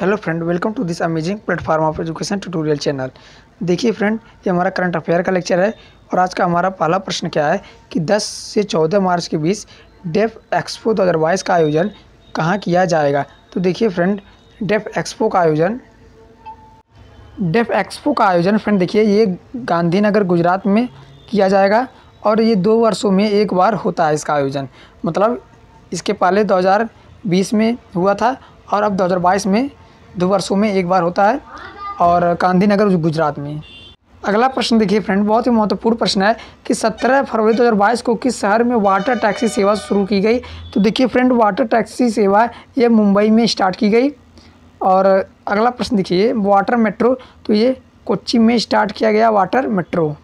hello friend welcome to this amazing platform of education tutorial channel देखिए friend ये हमारा current affair का lecture है और आज का हमारा पहला प्रश्न क्या है कि 10 से 14 मार्च के बीच डेफ एक्सपो दो का आयोजन कहाँ किया जाएगा तो देखिए फ्रेंड डेफ एक्सपो का आयोजन डेफ एक्सपो का आयोजन फ्रेंड देखिए ये गांधीनगर गुजरात में किया जाएगा और ये दो वर्षों में एक बार होता है इसका आयोजन मतलब इसके पहले 2020 में हुआ था और अब 2022 में दो वर्षों में एक बार होता है और गांधीनगर गुजरात में अगला प्रश्न देखिए फ्रेंड बहुत ही महत्वपूर्ण प्रश्न है कि 17 फरवरी 2022 को किस शहर में वाटर टैक्सी सेवा शुरू की गई तो देखिए फ्रेंड वाटर टैक्सी सेवा ये मुंबई में स्टार्ट की गई और अगला प्रश्न देखिए वाटर मेट्रो तो ये कोच्चि में स्टार्ट किया गया वाटर मेट्रो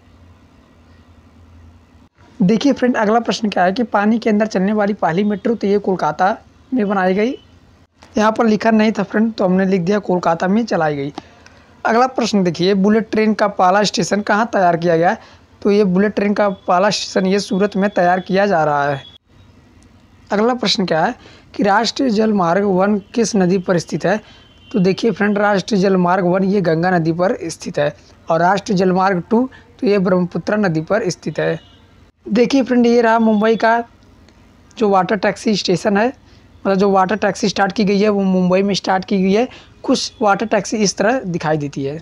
देखिए फ्रेंड अगला प्रश्न क्या है कि पानी के अंदर चलने वाली पहली मेट्रो तो ये कोलकाता में बनाई गई यहाँ पर लिखा नहीं था फ्रेंड तो हमने लिख दिया कोलकाता में चलाई गई अगला प्रश्न देखिए बुलेट ट्रेन का पाला स्टेशन कहाँ तैयार किया गया है तो ये बुलेट ट्रेन का पाला स्टेशन ये सूरत में तैयार किया जा रहा है अगला प्रश्न क्या है कि राष्ट्रीय जल मार्ग वन किस नदी पर स्थित है तो देखिए फ्रेंड राष्ट्रीय जल मार्ग वन ये गंगा नदी पर स्थित है और राष्ट्रीय जल मार्ग टू तो ये ब्रह्मपुत्र नदी पर स्थित है देखिए फ्रेंड ये रहा मुंबई का जो वाटर टैक्सी स्टेशन है मतलब जो वाटर टैक्सी स्टार्ट की गई है वो मुंबई में स्टार्ट की गई है कुछ वाटर टैक्सी इस तरह दिखाई देती है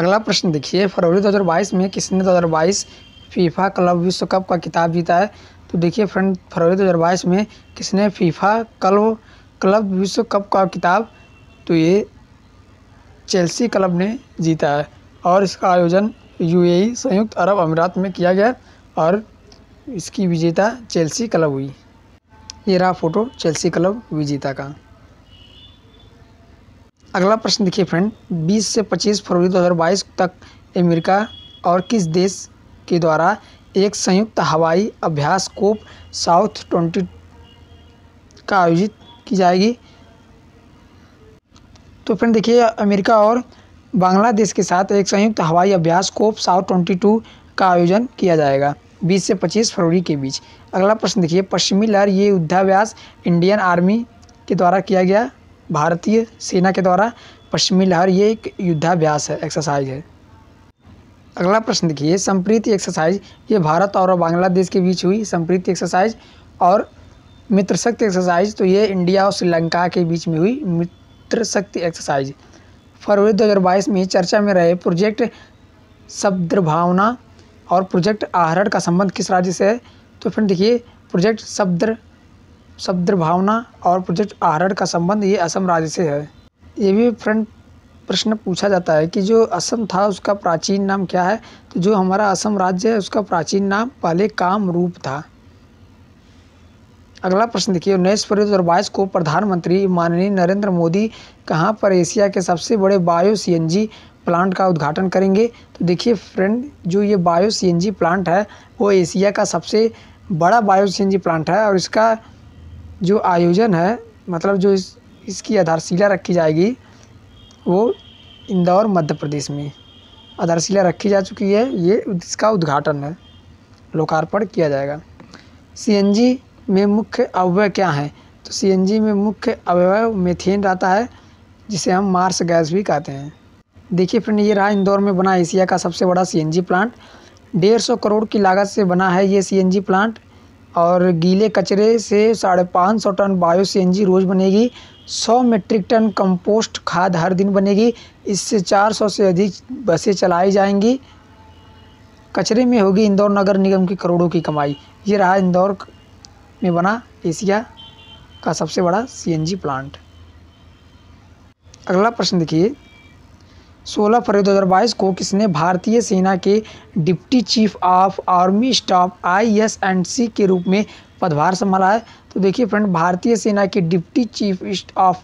अगला प्रश्न देखिए फरवरी 2022 में किसने 2022 फीफा क्लब विश्व कप का किताब जीता है तो देखिए फ्रेंड फरवरी 2022 में किसने फीफा क्लब क्लब विश्व कप का किताब तो ये चेल्सी क्लब ने जीता है और इसका आयोजन यू संयुक्त अरब अमीरात में किया गया और इसकी विजेता चेल्सी क्लब हुई ये रहा फोटो चेल्सी क्लब विजेता का अगला प्रश्न देखिए फ्रेंड 20 से 25 फरवरी 2022 तक अमेरिका और किस देश के द्वारा एक संयुक्त हवाई अभ्यास कोप साउथ ट्वेंटी का आयोजित की जाएगी तो फ्रेंड देखिए अमेरिका और बांग्लादेश के साथ एक संयुक्त हवाई अभ्यास कोप साउथ ट्वेंटी टू का आयोजन किया जाएगा बीस से पच्चीस फरवरी के बीच अगला प्रश्न देखिए पश्चिमी लहर ये युद्धाभ्यास इंडियन आर्मी के द्वारा किया गया भारतीय सेना के द्वारा पश्चिमी लहर ये एक युद्धाभ्यास है एक्सरसाइज है अगला प्रश्न देखिए संप्रीति एक्सरसाइज ये भारत और बांग्लादेश के बीच हुई संप्रीति एक्सरसाइज और मित्र शक्ति एक्सरसाइज तो ये इंडिया और श्रीलंका के बीच में हुई मित्र शक्ति एक्सरसाइज फरवरी 2022 में चर्चा में रहे प्रोजेक्ट शब्द भावना और प्रोजेक्ट आहरण का संबंध किस राज्य से है तो फिर देखिए प्रोजेक्ट शब्द शब्द भावना और प्रोजेक्ट आहरण का संबंध ये असम राज्य से है ये भी फ्रेंड प्रश्न पूछा जाता है कि जो असम था उसका प्राचीन नाम क्या है तो जो हमारा असम राज्य है उसका प्राचीन नाम पहले काम रूप था अगला प्रश्न देखिए उन्नीस फरवरी दो बाईस को प्रधानमंत्री माननीय नरेंद्र मोदी कहाँ पर एशिया के सबसे बड़े बायो सी प्लांट का उद्घाटन करेंगे तो देखिए फ्रेंड जो ये बायो सी प्लांट है वो एशिया का सबसे बड़ा बायो सी प्लांट है और इसका जो आयोजन है मतलब जो इस इसकी आधारशिला रखी जाएगी वो इंदौर मध्य प्रदेश में आधारशिला रखी जा चुकी है ये इसका उद्घाटन है लोकार्पण किया जाएगा सीएनजी में मुख्य अवयव क्या हैं तो सीएनजी में मुख्य अवयव मेथेन रहता है जिसे हम मार्स गैस भी कहते हैं देखिए फ्रेंड ये रहा इंदौर में बना एशिया का सबसे बड़ा सीएनजी प्लांट डेढ़ सौ करोड़ की लागत से बना है ये सीएनजी प्लांट और गीले कचरे से साढ़े पाँच सौ टन बायो सीएनजी रोज़ बनेगी सौ मीट्रिक टन कंपोस्ट खाद हर दिन बनेगी इससे चार सौ से अधिक बसें चलाई जाएंगी कचरे में होगी इंदौर नगर निगम की करोड़ों की कमाई ये रहा इंदौर में बना एशिया का सबसे बड़ा सी प्लांट अगला प्रश्न देखिए 16 फरवरी 2022 को किसने भारतीय सेना के deputy chief of army staff I S and C के रूप में पदभार संभाला है तो देखिए फ्रेंड भारतीय सेना के deputy chief of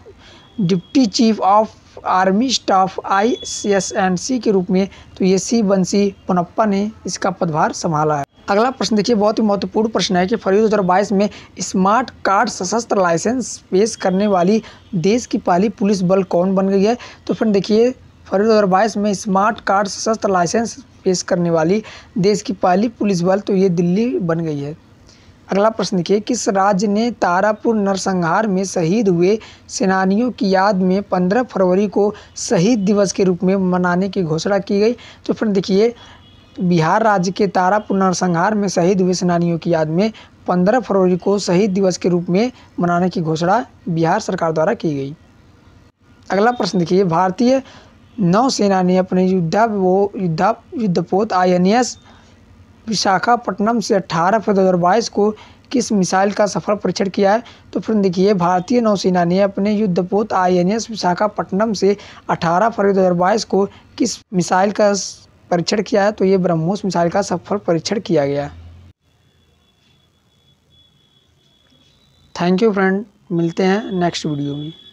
deputy chief of army staff I S and C के रूप में तो ये सी बंसी पुनप्पा ने इसका पदभार संभाला है अगला प्रश्न देखिए बहुत ही महत्वपूर्ण प्रश्न है कि फरवरी बाईस में स्मार्ट कार्ड सशस्त्र लाइसेंस पेश करने वाली देश की पहली पुलिस बल कौन बन गई है तो फिर देखिए फरवरी दो में स्मार्ट कार्ड सशस्त्र लाइसेंस पेश करने वाली देश की पहली पुलिस बल तो ये दिल्ली बन गई है अगला प्रश्न देखिए किस राज्य ने तारापुर नरसंहार में शहीद हुए सेनानियों की याद में 15 फरवरी को शहीद दिवस के रूप में मनाने की घोषणा की गई तो फिर देखिए बिहार राज्य के तारापुर नरसंहार में शहीद हुए सेनानियों की याद में 15 फरवरी को शहीद दिवस के रूप में मनाने की घोषणा बिहार सरकार द्वारा की गई अगला प्रश्न देखिए भारतीय नौसेना ने अपने युद्धा वो युद्धा युद्धपोत आई एन एस विशाखापट्टनम से अट्ठारह फरवरी दो हज़ार बाईस को किस मिसाइल का सफल परीक्षण किया है तो फिर देखिए भारतीय नौसेना ने अपने युद्धपोत आई एन एस विशाखापट्टनम से 18 फरवरी 2022 को किस मिसाइल का परीक्षण किया है तो ये ब्रह्मोस मिसाइल का सफल परीक्षण किया गया थैंक यू फ्रेंड मिलते हैं नेक्स्ट वीडियो में